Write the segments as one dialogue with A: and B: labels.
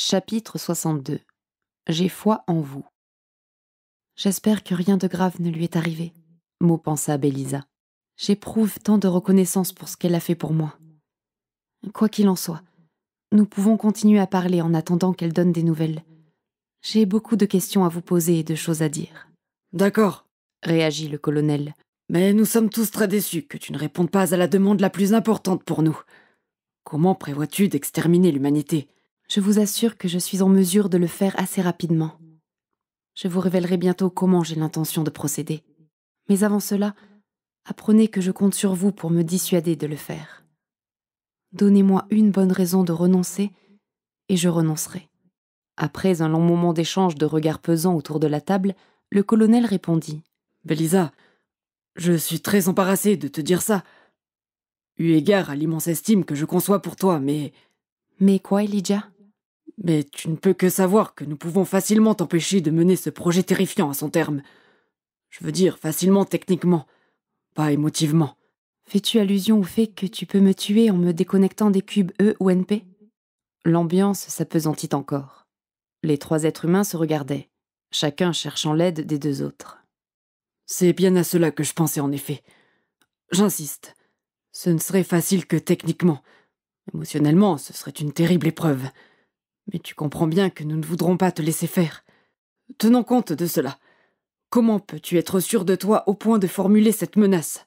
A: Chapitre 62 J'ai foi en vous. J'espère que rien de grave ne lui est arrivé, mot pensa Bélisa. J'éprouve tant de reconnaissance pour ce qu'elle a fait pour moi. Quoi qu'il en soit, nous pouvons continuer à parler en attendant qu'elle donne des nouvelles. J'ai beaucoup de questions à vous poser et de choses à dire. D'accord, réagit le colonel. Mais nous sommes tous très déçus que tu ne répondes pas à la demande la plus importante pour nous. Comment prévois-tu d'exterminer l'humanité je vous assure que je suis en mesure de le faire assez rapidement. Je vous révélerai bientôt comment j'ai l'intention de procéder. Mais avant cela, apprenez que je compte sur vous pour me dissuader de le faire. Donnez-moi une bonne raison de renoncer, et je renoncerai. Après un long moment d'échange de regards pesants autour de la table, le colonel répondit. Belisa, je suis très embarrassé de te dire ça. Eu égard à l'immense estime que je conçois pour toi, mais. Mais quoi, Elijah mais tu ne peux que savoir que nous pouvons facilement t'empêcher de mener ce projet terrifiant à son terme. Je veux dire facilement techniquement, pas émotivement. Fais-tu allusion au fait que tu peux me tuer en me déconnectant des cubes E ou NP L'ambiance s'apesantit encore. Les trois êtres humains se regardaient, chacun cherchant l'aide des deux autres. C'est bien à cela que je pensais en effet. J'insiste. Ce ne serait facile que techniquement. Émotionnellement, ce serait une terrible épreuve. Mais tu comprends bien que nous ne voudrons pas te laisser faire. Tenons compte de cela. Comment peux-tu être sûr de toi au point de formuler cette menace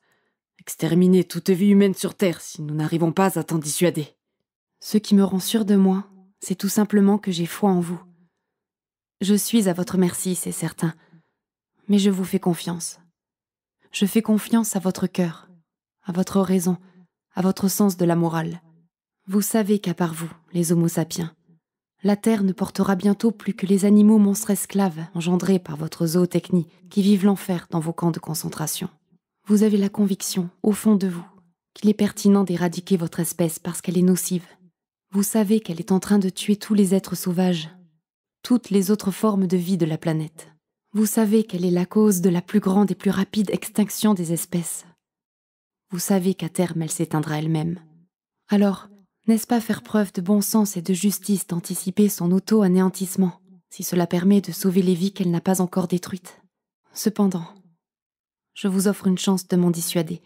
A: Exterminer toute vie humaine sur Terre si nous n'arrivons pas à t'en dissuader. Ce qui me rend sûr de moi, c'est tout simplement que j'ai foi en vous. Je suis à votre merci, c'est certain, mais je vous fais confiance. Je fais confiance à votre cœur, à votre raison, à votre sens de la morale. Vous savez qu'à part vous, les Homo sapiens, la terre ne portera bientôt plus que les animaux monstres esclaves engendrés par votre zootechnie, qui vivent l'enfer dans vos camps de concentration. Vous avez la conviction, au fond de vous, qu'il est pertinent d'éradiquer votre espèce parce qu'elle est nocive. Vous savez qu'elle est en train de tuer tous les êtres sauvages, toutes les autres formes de vie de la planète. Vous savez qu'elle est la cause de la plus grande et plus rapide extinction des espèces. Vous savez qu'à terme elle s'éteindra elle-même. Alors, n'est-ce pas faire preuve de bon sens et de justice d'anticiper son auto-anéantissement, si cela permet de sauver les vies qu'elle n'a pas encore détruites Cependant, je vous offre une chance de m'en dissuader,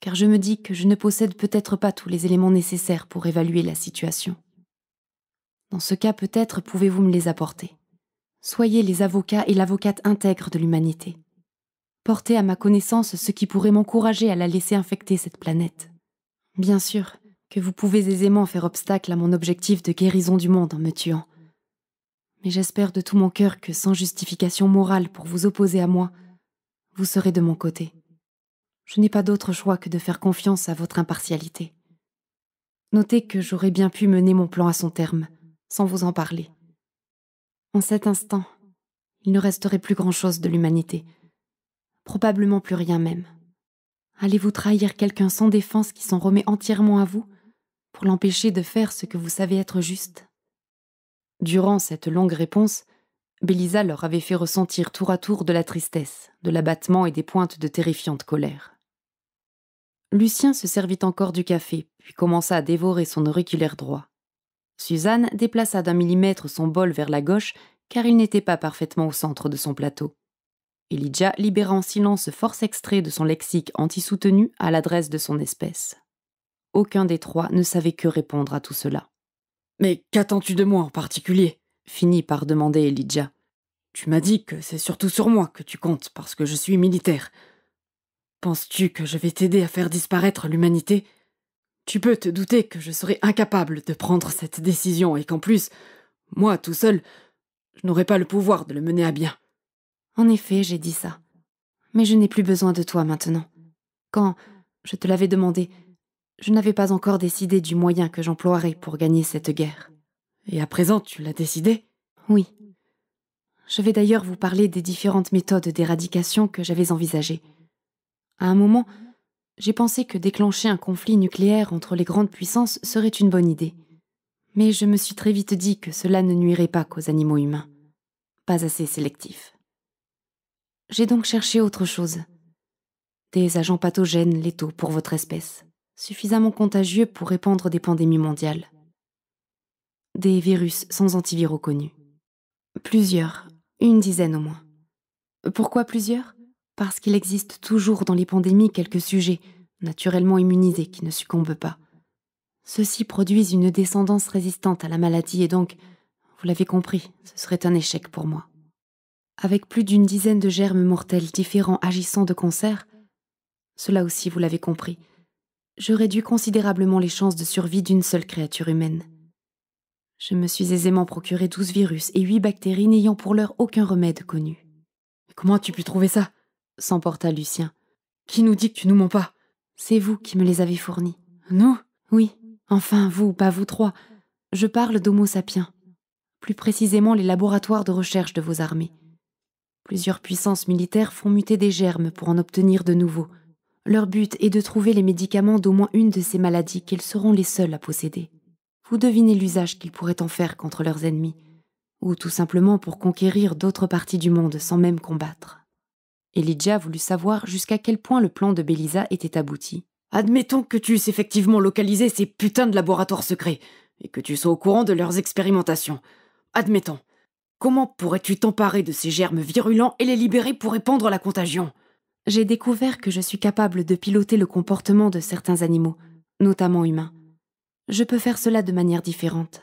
A: car je me dis que je ne possède peut-être pas tous les éléments nécessaires pour évaluer la situation. Dans ce cas, peut-être pouvez-vous me les apporter. Soyez les avocats et l'avocate intègre de l'humanité. Portez à ma connaissance ce qui pourrait m'encourager à la laisser infecter cette planète. Bien sûr, que vous pouvez aisément faire obstacle à mon objectif de guérison du monde en me tuant. Mais j'espère de tout mon cœur que, sans justification morale pour vous opposer à moi, vous serez de mon côté. Je n'ai pas d'autre choix que de faire confiance à votre impartialité. Notez que j'aurais bien pu mener mon plan à son terme, sans vous en parler. En cet instant, il ne resterait plus grand-chose de l'humanité, probablement plus rien même. Allez-vous trahir quelqu'un sans défense qui s'en remet entièrement à vous pour l'empêcher de faire ce que vous savez être juste Durant cette longue réponse, Bélisa leur avait fait ressentir tour à tour de la tristesse, de l'abattement et des pointes de terrifiante colère. Lucien se servit encore du café, puis commença à dévorer son auriculaire droit. Suzanne déplaça d'un millimètre son bol vers la gauche, car il n'était pas parfaitement au centre de son plateau. Elijah libéra en silence force extrait de son lexique anti-soutenu à l'adresse de son espèce. Aucun des trois ne savait que répondre à tout cela. Mais qu'attends-tu de moi en particulier finit par demander Elijah. Tu m'as dit que c'est surtout sur moi que tu comptes parce que je suis militaire. Penses-tu que je vais t'aider à faire disparaître l'humanité Tu peux te douter que je serai incapable de prendre cette décision et qu'en plus, moi tout seul, je n'aurai pas le pouvoir de le mener à bien. En effet, j'ai dit ça. Mais je n'ai plus besoin de toi maintenant. Quand je te l'avais demandé, je n'avais pas encore décidé du moyen que j'emploierais pour gagner cette guerre. Et à présent, tu l'as décidé Oui. Je vais d'ailleurs vous parler des différentes méthodes d'éradication que j'avais envisagées. À un moment, j'ai pensé que déclencher un conflit nucléaire entre les grandes puissances serait une bonne idée. Mais je me suis très vite dit que cela ne nuirait pas qu'aux animaux humains. Pas assez sélectif. J'ai donc cherché autre chose. Des agents pathogènes létaux pour votre espèce suffisamment contagieux pour répandre des pandémies mondiales. Des virus sans antiviraux connus. Plusieurs, une dizaine au moins. Pourquoi plusieurs Parce qu'il existe toujours dans les pandémies quelques sujets, naturellement immunisés, qui ne succombent pas. Ceux-ci produisent une descendance résistante à la maladie et donc, vous l'avez compris, ce serait un échec pour moi. Avec plus d'une dizaine de germes mortels différents agissant de concert, cela aussi vous l'avez compris, je réduis considérablement les chances de survie d'une seule créature humaine. Je me suis aisément procuré douze virus et huit bactéries n'ayant pour l'heure aucun remède connu. Comment as-tu pu trouver ça s'emporta Lucien. Qui nous dit que tu nous mens pas C'est vous qui me les avez fournis. Nous Oui. Enfin, vous, pas vous trois. Je parle d'Homo sapiens. Plus précisément, les laboratoires de recherche de vos armées. Plusieurs puissances militaires font muter des germes pour en obtenir de nouveaux. Leur but est de trouver les médicaments d'au moins une de ces maladies qu'ils seront les seuls à posséder. Vous devinez l'usage qu'ils pourraient en faire contre leurs ennemis, ou tout simplement pour conquérir d'autres parties du monde sans même combattre. Elijah voulut savoir jusqu'à quel point le plan de Belisa était abouti. Admettons que tu eusses effectivement localisé ces putains de laboratoires secrets, et que tu sois au courant de leurs expérimentations. Admettons. Comment pourrais-tu t'emparer de ces germes virulents et les libérer pour répandre la contagion j'ai découvert que je suis capable de piloter le comportement de certains animaux, notamment humains. Je peux faire cela de manière différente.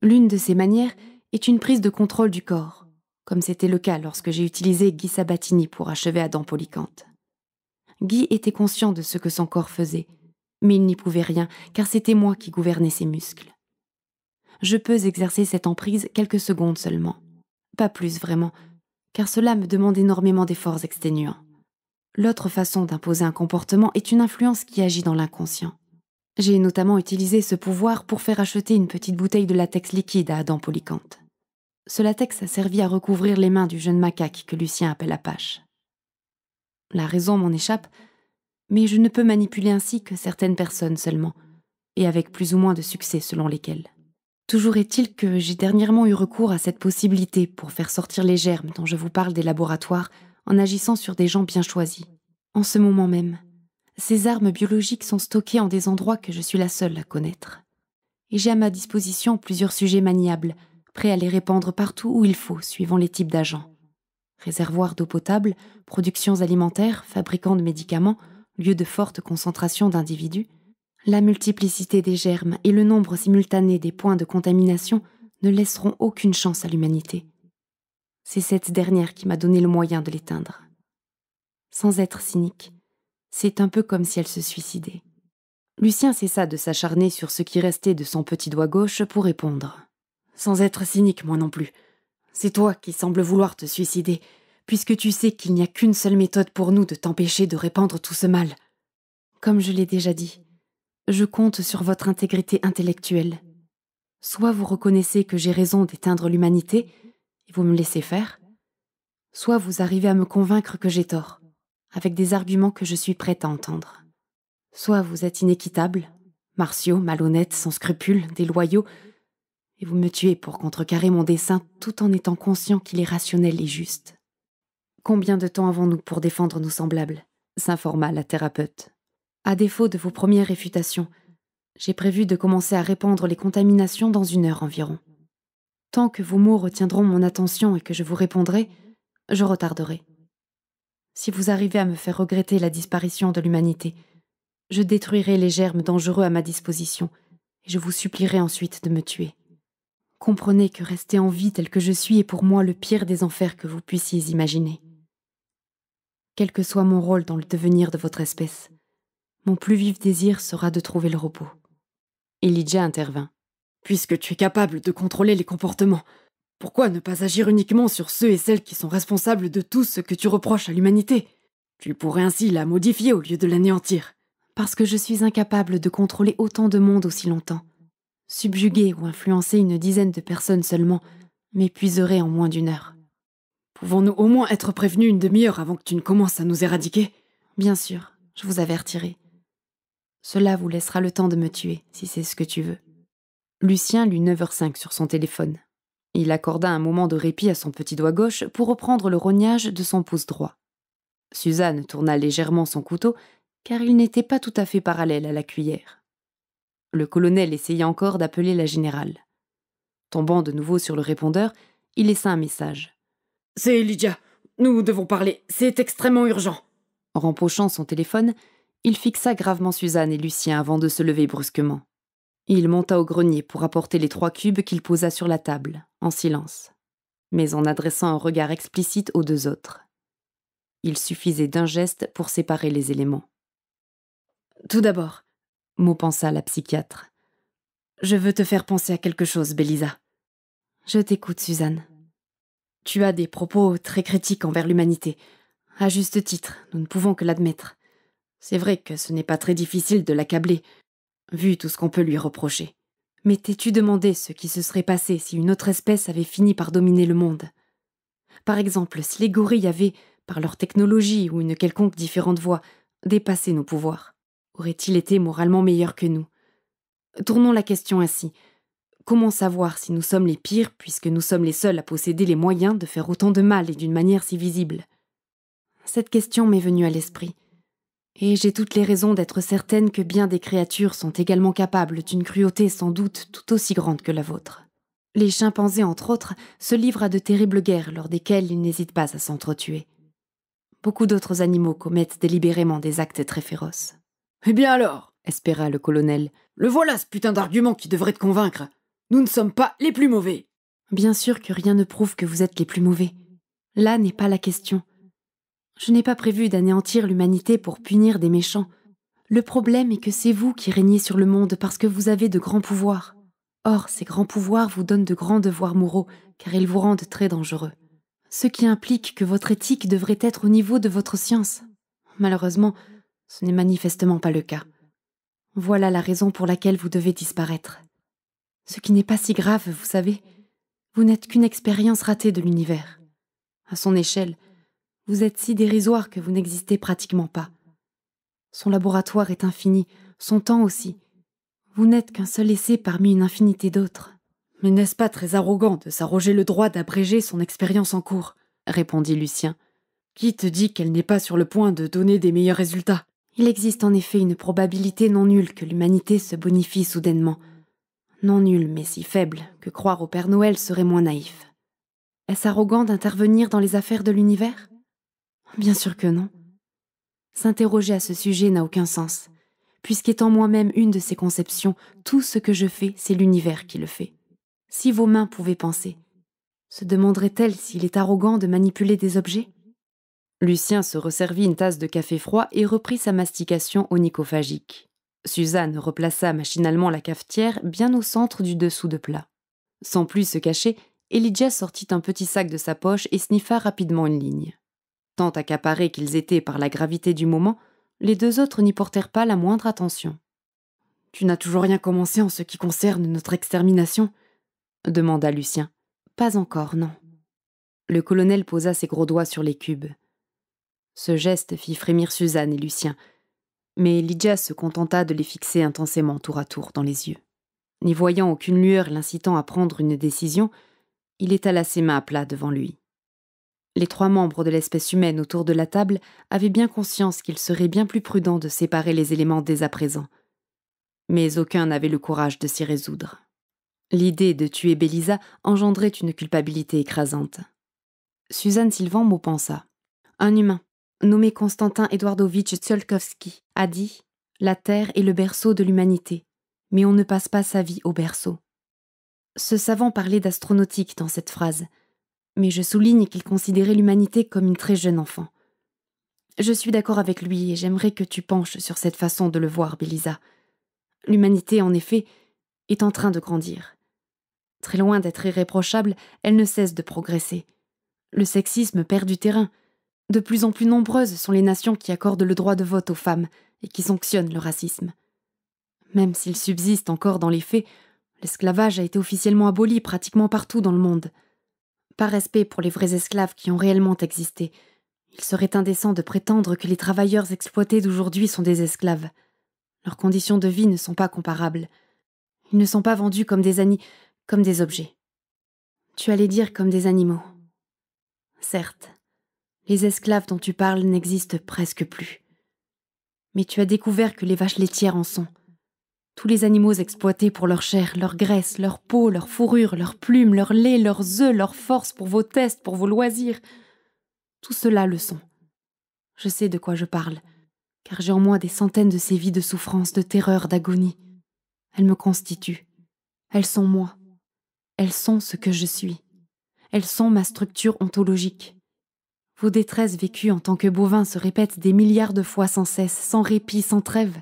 A: L'une de ces manières est une prise de contrôle du corps, comme c'était le cas lorsque j'ai utilisé Guy Sabatini pour achever Adam Polycante. Guy était conscient de ce que son corps faisait, mais il n'y pouvait rien, car c'était moi qui gouvernais ses muscles. Je peux exercer cette emprise quelques secondes seulement, pas plus vraiment, car cela me demande énormément d'efforts exténuants. L'autre façon d'imposer un comportement est une influence qui agit dans l'inconscient. J'ai notamment utilisé ce pouvoir pour faire acheter une petite bouteille de latex liquide à Adam Polycante. Ce latex a servi à recouvrir les mains du jeune macaque que Lucien appelle Apache. La raison m'en échappe, mais je ne peux manipuler ainsi que certaines personnes seulement, et avec plus ou moins de succès selon lesquelles. Toujours est-il que j'ai dernièrement eu recours à cette possibilité pour faire sortir les germes dont je vous parle des laboratoires en agissant sur des gens bien choisis, en ce moment même. Ces armes biologiques sont stockées en des endroits que je suis la seule à connaître. Et j'ai à ma disposition plusieurs sujets maniables, prêts à les répandre partout où il faut, suivant les types d'agents. Réservoirs d'eau potable, productions alimentaires, fabricants de médicaments, lieux de forte concentration d'individus, la multiplicité des germes et le nombre simultané des points de contamination ne laisseront aucune chance à l'humanité. C'est cette dernière qui m'a donné le moyen de l'éteindre. Sans être cynique, c'est un peu comme si elle se suicidait. Lucien cessa de s'acharner sur ce qui restait de son petit doigt gauche pour répondre. Sans être cynique, moi non plus. C'est toi qui sembles vouloir te suicider, puisque tu sais qu'il n'y a qu'une seule méthode pour nous de t'empêcher de répandre tout ce mal. Comme je l'ai déjà dit, je compte sur votre intégrité intellectuelle. Soit vous reconnaissez que j'ai raison d'éteindre l'humanité, et vous me laissez faire, soit vous arrivez à me convaincre que j'ai tort, avec des arguments que je suis prête à entendre. Soit vous êtes inéquitable, martiaux, malhonnêtes, sans scrupules, déloyaux, et vous me tuez pour contrecarrer mon dessein tout en étant conscient qu'il est rationnel et juste. Combien de temps avons-nous pour défendre nos semblables s'informa la thérapeute. À défaut de vos premières réfutations, j'ai prévu de commencer à répandre les contaminations dans une heure environ. Tant que vos mots retiendront mon attention et que je vous répondrai, je retarderai. Si vous arrivez à me faire regretter la disparition de l'humanité, je détruirai les germes dangereux à ma disposition, et je vous supplierai ensuite de me tuer. Comprenez que rester en vie tel que je suis est pour moi le pire des enfers que vous puissiez imaginer. Quel que soit mon rôle dans le devenir de votre espèce, mon plus vif désir sera de trouver le repos. Elijah intervint. Puisque tu es capable de contrôler les comportements, pourquoi ne pas agir uniquement sur ceux et celles qui sont responsables de tout ce que tu reproches à l'humanité Tu pourrais ainsi la modifier au lieu de l'anéantir. Parce que je suis incapable de contrôler autant de monde aussi longtemps. Subjuguer ou influencer une dizaine de personnes seulement m'épuiserait en moins d'une heure. Pouvons-nous au moins être prévenus une demi-heure avant que tu ne commences à nous éradiquer Bien sûr, je vous avertirai. Cela vous laissera le temps de me tuer, si c'est ce que tu veux. Lucien lut 9h05 sur son téléphone. Il accorda un moment de répit à son petit doigt gauche pour reprendre le rognage de son pouce droit. Suzanne tourna légèrement son couteau, car il n'était pas tout à fait parallèle à la cuillère. Le colonel essaya encore d'appeler la générale. Tombant de nouveau sur le répondeur, il laissa un message. C'est Lydia. Nous devons parler. C'est extrêmement urgent. Rempochant son téléphone, il fixa gravement Suzanne et Lucien avant de se lever brusquement. Il monta au grenier pour apporter les trois cubes qu'il posa sur la table, en silence, mais en adressant un regard explicite aux deux autres. Il suffisait d'un geste pour séparer les éléments. Tout d'abord, mot pensa la psychiatre, je veux te faire penser à quelque chose, Bélisa. Je t'écoute, Suzanne. Tu as des propos très critiques envers l'humanité. À juste titre, nous ne pouvons que l'admettre. C'est vrai que ce n'est pas très difficile de l'accabler, vu tout ce qu'on peut lui reprocher. Mais t'es-tu demandé ce qui se serait passé si une autre espèce avait fini par dominer le monde Par exemple, si les gorilles avaient, par leur technologie ou une quelconque différente voie, dépassé nos pouvoirs, aurait-il été moralement meilleur que nous Tournons la question ainsi. Comment savoir si nous sommes les pires puisque nous sommes les seuls à posséder les moyens de faire autant de mal et d'une manière si visible Cette question m'est venue à l'esprit et j'ai toutes les raisons d'être certaine que bien des créatures sont également capables d'une cruauté sans doute tout aussi grande que la vôtre. Les chimpanzés, entre autres, se livrent à de terribles guerres lors desquelles ils n'hésitent pas à s'entretuer. Beaucoup d'autres animaux commettent délibérément des actes très féroces. Eh bien alors, espéra le colonel, le voilà ce putain d'argument qui devrait te convaincre. Nous ne sommes pas les plus mauvais. Bien sûr que rien ne prouve que vous êtes les plus mauvais. Là n'est pas la question. Je n'ai pas prévu d'anéantir l'humanité pour punir des méchants. Le problème est que c'est vous qui régnez sur le monde parce que vous avez de grands pouvoirs. Or, ces grands pouvoirs vous donnent de grands devoirs moraux, car ils vous rendent très dangereux. Ce qui implique que votre éthique devrait être au niveau de votre science. Malheureusement, ce n'est manifestement pas le cas. Voilà la raison pour laquelle vous devez disparaître. Ce qui n'est pas si grave, vous savez. Vous n'êtes qu'une expérience ratée de l'univers. À son échelle, vous êtes si dérisoire que vous n'existez pratiquement pas. Son laboratoire est infini, son temps aussi. Vous n'êtes qu'un seul essai parmi une infinité d'autres. Mais n'est-ce pas très arrogant de s'arroger le droit d'abréger son expérience en cours répondit Lucien. Qui te dit qu'elle n'est pas sur le point de donner des meilleurs résultats Il existe en effet une probabilité non nulle que l'humanité se bonifie soudainement. Non nulle, mais si faible, que croire au Père Noël serait moins naïf. Est-ce arrogant d'intervenir dans les affaires de l'univers Bien sûr que non. S'interroger à ce sujet n'a aucun sens, puisqu'étant moi-même une de ces conceptions, tout ce que je fais, c'est l'univers qui le fait. Si vos mains pouvaient penser, se demanderait-elle s'il est arrogant de manipuler des objets Lucien se resservit une tasse de café froid et reprit sa mastication onycophagique. Suzanne replaça machinalement la cafetière bien au centre du dessous de plat. Sans plus se cacher, Elijah sortit un petit sac de sa poche et sniffa rapidement une ligne. Tant accaparés qu'ils étaient par la gravité du moment, les deux autres n'y portèrent pas la moindre attention. Tu n'as toujours rien commencé en ce qui concerne notre extermination demanda Lucien. Pas encore, non. Le colonel posa ses gros doigts sur les cubes. Ce geste fit frémir Suzanne et Lucien, mais Lydia se contenta de les fixer intensément tour à tour dans les yeux. N'y voyant aucune lueur l'incitant à prendre une décision, il étala ses mains à plat devant lui. Les trois membres de l'espèce humaine autour de la table avaient bien conscience qu'il serait bien plus prudent de séparer les éléments dès à présent. Mais aucun n'avait le courage de s'y résoudre. L'idée de tuer Bélisa engendrait une culpabilité écrasante. Suzanne Sylvan me pensa. Un humain, nommé Constantin Edwardovitch Tsiolkovski, a dit La Terre est le berceau de l'humanité, mais on ne passe pas sa vie au berceau. Ce savant parlait d'astronautique dans cette phrase, mais je souligne qu'il considérait l'humanité comme une très jeune enfant. Je suis d'accord avec lui et j'aimerais que tu penches sur cette façon de le voir, Belisa. L'humanité, en effet, est en train de grandir. Très loin d'être irréprochable, elle ne cesse de progresser. Le sexisme perd du terrain. De plus en plus nombreuses sont les nations qui accordent le droit de vote aux femmes et qui sanctionnent le racisme. Même s'il subsiste encore dans les faits, l'esclavage a été officiellement aboli pratiquement partout dans le monde. Pas respect pour les vrais esclaves qui ont réellement existé. Il serait indécent de prétendre que les travailleurs exploités d'aujourd'hui sont des esclaves. Leurs conditions de vie ne sont pas comparables. Ils ne sont pas vendus comme des animaux, comme des objets. Tu allais dire comme des animaux. Certes, les esclaves dont tu parles n'existent presque plus. Mais tu as découvert que les vaches laitières en sont. Tous les animaux exploités pour leur chair, leur graisse, leur peau, leur fourrure, leurs plumes, leur lait, leurs œufs, leur force pour vos tests, pour vos loisirs. Tout cela le sont. Je sais de quoi je parle, car j'ai en moi des centaines de ces vies de souffrance, de terreur, d'agonie. Elles me constituent. Elles sont moi. Elles sont ce que je suis. Elles sont ma structure ontologique. Vos détresses vécues en tant que bovin se répètent des milliards de fois sans cesse, sans répit, sans trêve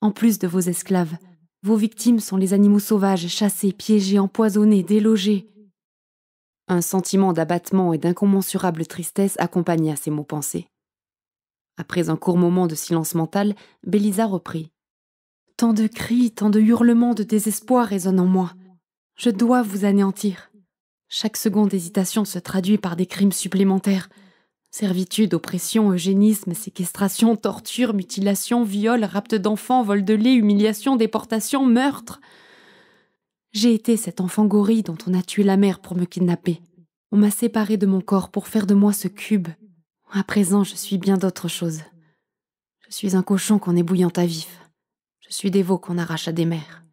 A: en plus de vos esclaves. Vos victimes sont les animaux sauvages, chassés, piégés, empoisonnés, délogés. Un sentiment d'abattement et d'incommensurable tristesse accompagna ces mots pensés. Après un court moment de silence mental, Bélisa reprit. Tant de cris, tant de hurlements de désespoir résonnent en moi. Je dois vous anéantir. Chaque seconde d'hésitation se traduit par des crimes supplémentaires. Servitude, oppression, eugénisme, séquestration, torture, mutilation, viol, rapte d'enfants, vol de lait, humiliation, déportation, meurtre. J'ai été cet enfant gorille dont on a tué la mère pour me kidnapper. On m'a séparé de mon corps pour faire de moi ce cube. À présent, je suis bien d'autre chose. Je suis un cochon qu'on ébouillante à vif. Je suis des veaux qu'on arrache à des mères.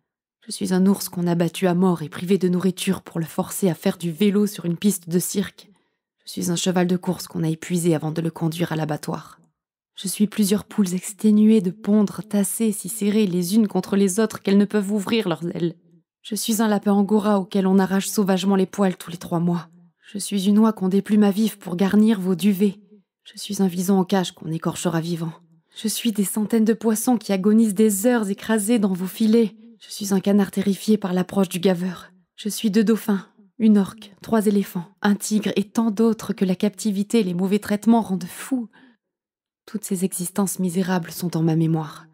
A: Je suis un ours qu'on a battu à mort et privé de nourriture pour le forcer à faire du vélo sur une piste de cirque. Je suis un cheval de course qu'on a épuisé avant de le conduire à l'abattoir. Je suis plusieurs poules exténuées de pondre, tassées, si serrées les unes contre les autres qu'elles ne peuvent ouvrir leurs ailes. Je suis un lapin angora auquel on arrache sauvagement les poils tous les trois mois. Je suis une oie qu'on déplume à vif pour garnir vos duvets. Je suis un vison en cage qu'on écorchera vivant. Je suis des centaines de poissons qui agonisent des heures écrasés dans vos filets. Je suis un canard terrifié par l'approche du gaveur. Je suis deux dauphins, une orque, trois éléphants, un tigre et tant d'autres que la captivité et les mauvais traitements rendent fous. Toutes ces existences misérables sont en ma mémoire.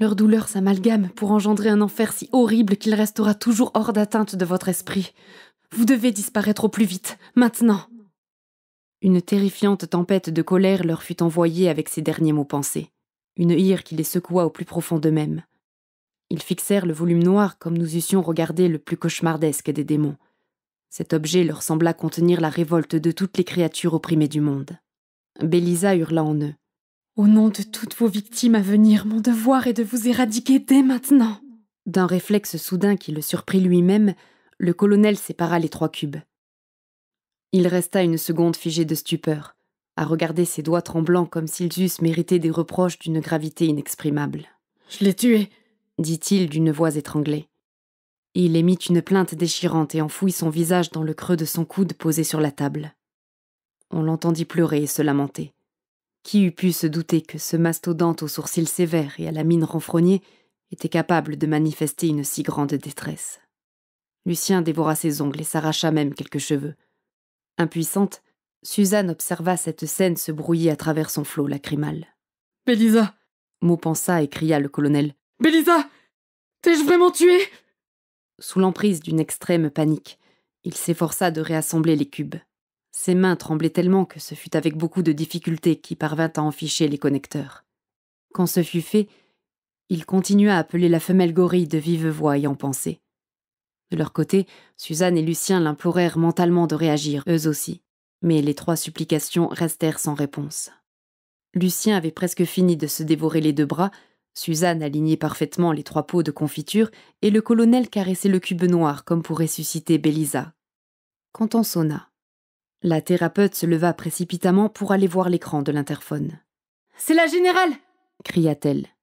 A: Leur douleur s'amalgame pour engendrer un enfer si horrible qu'il restera toujours hors d'atteinte de votre esprit. Vous devez disparaître au plus vite, maintenant. Une terrifiante tempête de colère leur fut envoyée avec ces derniers mots pensés, une ire qui les secoua au plus profond d'eux-mêmes. Ils fixèrent le volume noir comme nous eussions regardé le plus cauchemardesque des démons. Cet objet leur sembla contenir la révolte de toutes les créatures opprimées du monde. Bélisa hurla en eux. Au nom de toutes vos victimes à venir, mon devoir est de vous éradiquer dès maintenant. D'un réflexe soudain qui le surprit lui-même, le colonel sépara les trois cubes. Il resta une seconde figé de stupeur, à regarder ses doigts tremblants comme s'ils eussent mérité des reproches d'une gravité inexprimable. Je l'ai tué, dit-il d'une voix étranglée. Il émit une plainte déchirante et enfouit son visage dans le creux de son coude posé sur la table. On l'entendit pleurer et se lamenter. Qui eût pu se douter que ce mastodonte aux sourcils sévères et à la mine renfrognée était capable de manifester une si grande détresse Lucien dévora ses ongles et s'arracha même quelques cheveux. Impuissante, Suzanne observa cette scène se brouiller à travers son flot lacrymal. Bélisa! mot pensa et cria le colonel. Bélisa T'ai-je vraiment tué Sous l'emprise d'une extrême panique, il s'efforça de réassembler les cubes. Ses mains tremblaient tellement que ce fut avec beaucoup de difficulté qu'il parvint à enficher les connecteurs. Quand ce fut fait, il continua à appeler la femelle gorille de vive voix et en pensée. De leur côté, Suzanne et Lucien l'implorèrent mentalement de réagir, eux aussi, mais les trois supplications restèrent sans réponse. Lucien avait presque fini de se dévorer les deux bras Suzanne alignait parfaitement les trois pots de confiture et le colonel caressait le cube noir comme pour ressusciter Bélisa. Quand on sonna, la thérapeute se leva précipitamment pour aller voir l'écran de l'interphone. C'est la générale cria-t-elle.